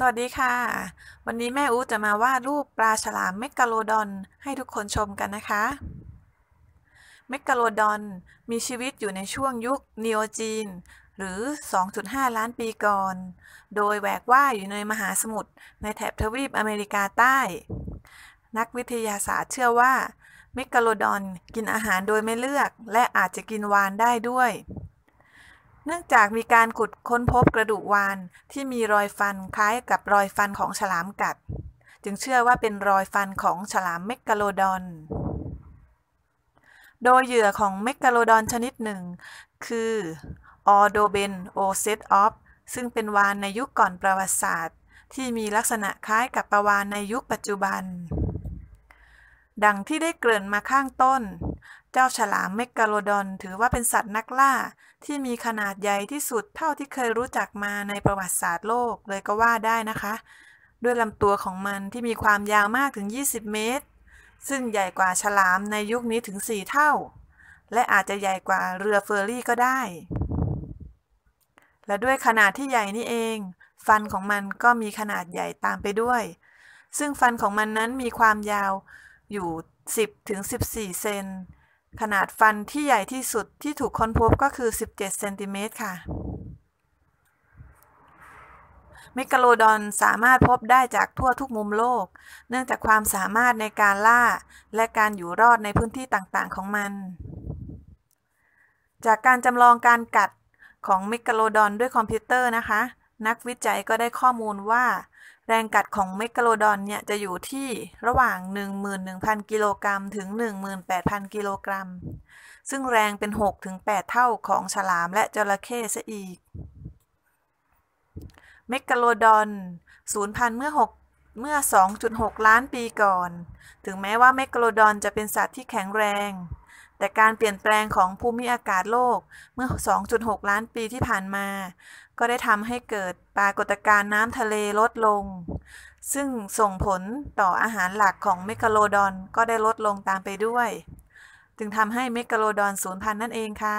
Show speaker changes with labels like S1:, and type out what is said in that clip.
S1: สวัสดีค่ะ วันนี้แม่อูจะมาวาดรูปปลาฉลามเมกะโลดอนให้ทุกคนชมกันนะคะ เมกะโลดอนมีชีวิตอยู่ในช่วงยุคนโอจีน หรือ 2.5 ล้านปีก่อน โดยแหวกว่ายอยู่ในมหาสมุทรในแถบทวีปอเมริกาใต้ นักวิทยาศาสตร์เชื่อว่าเมกะโลดอนกินอาหารโดยไม่เลือก และอาจจะกินวานได้ด้วยเนื่องจากมีการขุดค้นพบกระดูกวานที่มีรอยฟันคล้ายกับรอยฟันของฉลามกัด จึงเชื่อว่าเป็นรอยฟันของฉลามเมกะโลดอน โดยเหยื่อของเมกะโลดอนชนิดหนึ่ง คือออโดเบนโอเซตออฟซึ่งเป็นวานในยุคก่อนประวัติศาสตร์ ที่มีลักษณะคล้ายกับปลาวานในยุคปัจจุบัน ดังที่ได้เกริ่นมาข้างต้นเจ้าฉลามเมกาโลดอนถือว่าเป็นสัตว์นักล่าที่มีขนาดใหญ่ที่สุดเท่าที่เคยรู้จักมาในประวัติศาสตร์โลกเลยก็ว่าได้นะคะ ด้วยลำตัวของมันที่มีความยาวมากถึง 20 เมตร ซึ่งใหญ่กว่าฉลามในยุคนี้ถึง 4 เท่า และอาจจะใหญ่กว่าเรือเฟอร์รี่ก็ได้ และด้วยขนาดที่ใหญ่นี่เอง ฟันของมันก็มีขนาดใหญ่ตามไปด้วย ซึ่งฟันของมันนั้นมีความยาวอยู่ 10-14 เซน ขนาดฟันที่ใหญ่ที่สุดที่ถูกค้นพบก็คือ 17เซนติเมตรค่ะเมกะโลดอนสามารถพบได้จากทั่วทุกมุมโลก เนื่องจากความสามารถในการล่า และการอยู่รอดในพื้นที่ต่างๆของมัน จากการจำลองการกัดของเมกะโลดอนด้วยคอมพิวเตอร์นะคะ นักวิจัยก็ได้ข้อมูลว่าแรงกัดของเมกะโลดอนเนี่ยจะอยู่ที่ระหว่าง 11,000 กิโลกรัม ถึง 18,000 กิโลกรัม ซึ่งแรงเป็น6-8เท่าของฉลามและจระเข้ซะอีก เมกะโลดอนสูญพันธุ์เมื่อ6เมื่อ 2.6 ล้านปีก่อน ถึงแม้ว่าเมกะโลดอนจะเป็นสัตว์ที่แข็งแรงแต่การเปลี่ยนแปลงของภูมิอากาศโลกเมื่อ 2.6 ล้านปีที่ผ่านมา ก็ได้ทำให้เกิดปรากฏการณ์น้ำทะเลลดลง ซึ่งส่งผลต่ออาหารหลักของเมกะโลดอนก็ได้ลดลงตามไปด้วย จึงทำให้เมกะโลดอนสูญพันธุ์นั่นเองค่ะ